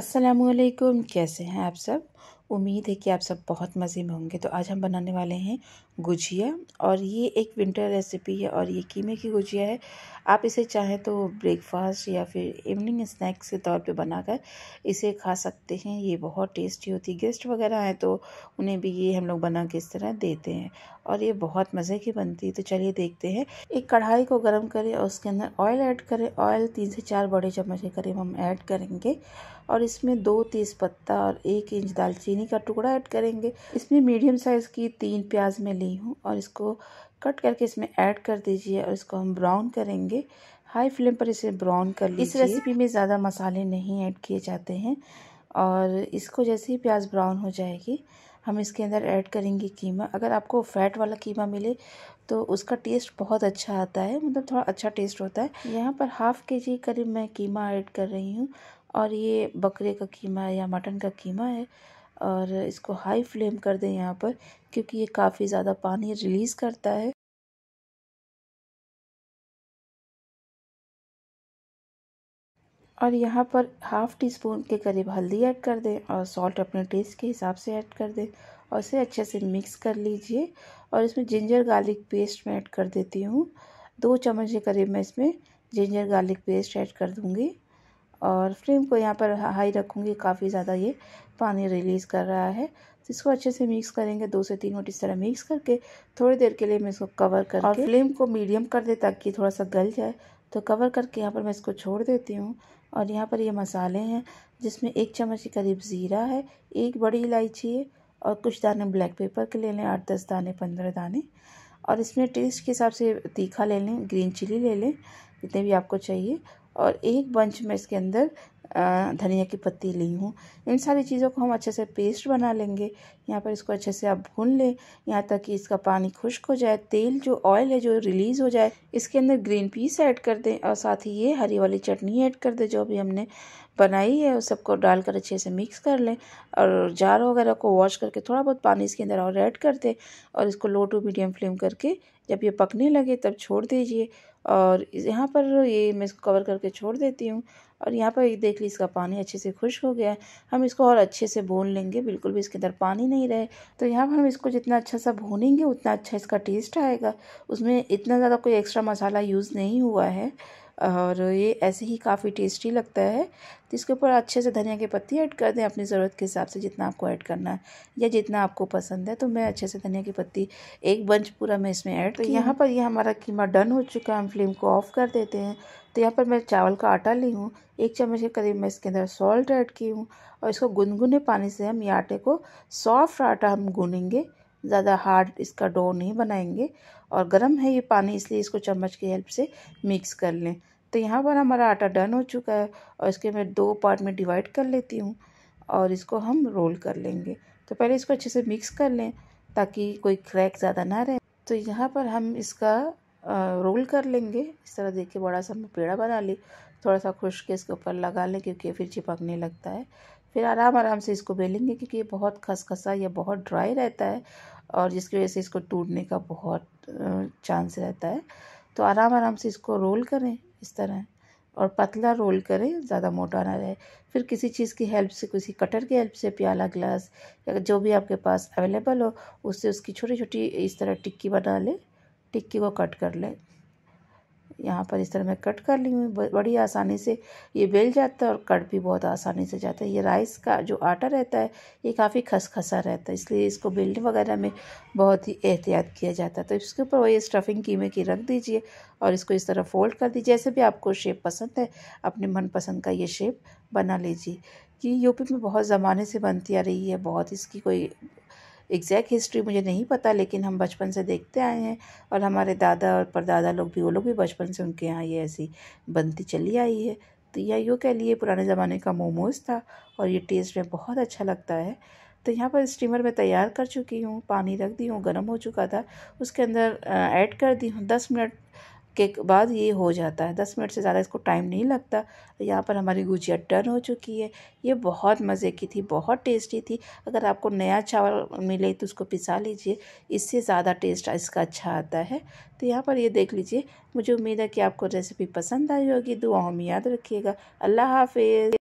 असलकुम कैसे हैं आप सब उम्मीद है कि आप सब बहुत मज़े में होंगे तो आज हम बनाने वाले हैं गुजिया और ये एक विंटर रेसिपी है और ये कीमे की गुजिया है आप इसे चाहें तो ब्रेकफास्ट या फिर इवनिंग स्नैक्स के तौर पे बनाकर इसे खा सकते हैं ये बहुत टेस्टी होती है गेस्ट वगैरह आए तो उन्हें भी ये हम लोग बना के इस तरह देते हैं और ये बहुत मज़े की बनती है तो चलिए देखते हैं एक कढ़ाई को गर्म करें और उसके अंदर ऑयल ऐड करें ऑयल तीन से चार बड़े चम्मच के करीब हम ऐड करेंगे और इसमें दो पत्ता और एक इंच दालचीनी धनी का टुकड़ा ऐड करेंगे इसमें मीडियम साइज़ की तीन प्याज मैं ली हूँ और इसको कट करके इसमें ऐड कर दीजिए और इसको हम ब्राउन करेंगे हाई फ्लेम पर इसे ब्राउन कर लीजिए इस रेसिपी में ज़्यादा मसाले नहीं ऐड किए जाते हैं और इसको जैसे ही प्याज ब्राउन हो जाएगी हम इसके अंदर ऐड करेंगे कीमा अगर आपको फैट वाला कीमा मिले तो उसका टेस्ट बहुत अच्छा आता है मतलब थोड़ा अच्छा टेस्ट होता है यहाँ पर हाफ़ के जी करीब मैं कीमा ऐड कर रही हूँ और ये बकरे का कीमा है या मटन का कीमा है और इसको हाई फ्लेम कर दें यहाँ पर क्योंकि ये काफ़ी ज़्यादा पानी रिलीज़ करता है और यहाँ पर हाफ़ टी स्पून के करीब हल्दी ऐड कर दें और सॉल्ट अपने टेस्ट के हिसाब से ऐड कर दें और इसे अच्छे से मिक्स कर लीजिए और इसमें जिंजर गार्लिक पेस्ट मैं ऐड कर देती हूँ दो चम्मच के करीब मैं इसमें जिंजर गार्लिक पेस्ट ऐड कर दूँगी और फ्लेम को यहाँ पर हाई रखूँगी काफ़ी ज़्यादा ये पानी रिलीज़ कर रहा है तो इसको अच्छे से मिक्स करेंगे दो से तीन मिनट इस तरह मिक्स करके थोड़ी देर के लिए मैं इसको कवर कर और फ्लेम को मीडियम कर दे ताकि थोड़ा सा गल जाए तो कवर करके यहाँ पर मैं इसको छोड़ देती हूँ और यहाँ पर ये मसाले हैं जिसमें एक चम्मच के करीब ज़ीरा है एक बड़ी इलायची है और कुछ दाने ब्लैक पेपर के ले लें आठ दस दाने पंद्रह दाने और इसमें टेस्ट के हिसाब से तीखा ले लें ग्रीन चिली ले लें जितने भी आपको चाहिए और एक बंच में इसके अंदर धनिया की पत्ती ली हूँ इन सारी चीज़ों को हम अच्छे से पेस्ट बना लेंगे यहाँ पर इसको अच्छे से आप भून लें यहाँ तक कि इसका पानी खुश्क हो जाए तेल जो ऑयल है जो रिलीज़ हो जाए इसके अंदर ग्रीन पीस ऐड कर दें और साथ ही ये हरी वाली चटनी ऐड कर दें जो भी हमने बनाई है उस सबको डालकर अच्छे से मिक्स कर लें और जार वगैरह को वॉश करके थोड़ा बहुत पानी इसके अंदर और ऐड कर दें और इसको लो टू मीडियम फ्लेम करके जब ये पकने लगे तब छोड़ दीजिए और यहाँ पर ये मैं इसको कवर करके छोड़ देती हूँ और यहाँ पर ये देख ली इसका पानी अच्छे से खुश्क हो गया है हम इसको और अच्छे से भून लेंगे बिल्कुल भी इसके अंदर पानी नहीं रहे तो यहाँ पर हम इसको जितना अच्छा सा भूनेंगे उतना अच्छा इसका टेस्ट आएगा उसमें इतना ज़्यादा कोई एक्स्ट्रा मसाला यूज़ नहीं हुआ है और ये ऐसे ही काफ़ी टेस्टी लगता है तो इसके ऊपर अच्छे से धनिया की पत्ती ऐड कर दें अपनी ज़रूरत के हिसाब से जितना आपको ऐड करना है या जितना आपको पसंद है तो मैं अच्छे से धनिया की पत्ती एक बंच पूरा मैं इसमें ऐड तो यहाँ पर ये यह हमारा कीमा डन हो चुका है हम फ्लेम को ऑफ़ कर देते हैं तो यहाँ पर मैं चावल का आटा ली हूँ एक चम्मच के करीब मैं इसके अंदर सॉल्ट ऐड की हूँ और इसको गुनगुने पानी से हम ये आटे को सॉफ्ट आटा हम गूनेंगे ज़्यादा हार्ड इसका डो नहीं बनाएंगे और गर्म है ये पानी इसलिए इसको चम्मच की हेल्प से मिक्स कर लें तो यहाँ पर हमारा आटा डन हो चुका है और इसके मैं दो पार्ट में डिवाइड कर लेती हूँ और इसको हम रोल कर लेंगे तो पहले इसको अच्छे से मिक्स कर लें ताकि कोई क्रैक ज़्यादा ना रहे तो यहाँ पर हम इसका रोल कर लेंगे इस तरह देखिए बड़ा सा हमने पेड़ा बना ली थोड़ा सा खुश के इसके ऊपर लगा लें क्योंकि फिर चिपकने लगता है फिर आराम आराम से इसको बेलेंगे क्योंकि ये बहुत खसखसा या बहुत ड्राई रहता है और जिसकी वजह से इसको टूटने का बहुत चांस रहता है तो आराम आराम से इसको रोल करें इस तरह और पतला रोल करें ज़्यादा मोटा ना रहे फिर किसी चीज़ की हेल्प से किसी कटर की हेल्प से प्याला ग्लास या जो भी आपके पास अवेलेबल हो उससे उसकी छोटी छोटी इस तरह टिक्की बना लें टिक्की को कट कर लें यहाँ पर इस तरह मैं कट कर ली हूँ बड़ी आसानी से ये बेल जाता है और कट भी बहुत आसानी से जाता है ये राइस का जो आटा रहता है ये काफ़ी खसखसा रहता है इसलिए इसको बेलने वगैरह में बहुत ही एहतियात किया जाता है तो इसके ऊपर वही स्टफिंग कीमे की रख दीजिए और इसको इस तरह फोल्ड कर दीजिए जैसे भी आपको शेप पसंद है अपने मनपसंद का ये शेप बना लीजिए कि यूपी में बहुत ज़माने से बनती आ रही है बहुत इसकी कोई एग्जैक्ट हिस्ट्री मुझे नहीं पता लेकिन हम बचपन से देखते आए हैं और हमारे दादा और परदादा लोग भी वो लोग भी बचपन से उनके यहाँ ये ऐसी बनती चली आई है तो यह यूँ कह लिए पुराने ज़माने का मोमोज़ था और ये टेस्ट में बहुत अच्छा लगता है तो यहाँ पर स्टीमर में तैयार कर चुकी हूँ पानी रख दी हूँ गर्म हो चुका था उसके अंदर ऐड कर दी हूँ दस मिनट के बाद ये हो जाता है दस मिनट से ज़्यादा इसको टाइम नहीं लगता यहाँ पर हमारी गुजिया टर्न हो चुकी है ये बहुत मज़े की थी बहुत टेस्टी थी अगर आपको नया चावल मिले तो उसको पिसा लीजिए इससे ज़्यादा टेस्ट इसका अच्छा आता है तो यहाँ पर ये देख लीजिए मुझे उम्मीद है कि आपको रेसिपी पसंद आई होगी दुआओं में याद रखिएगा अल्लाह हाफिज़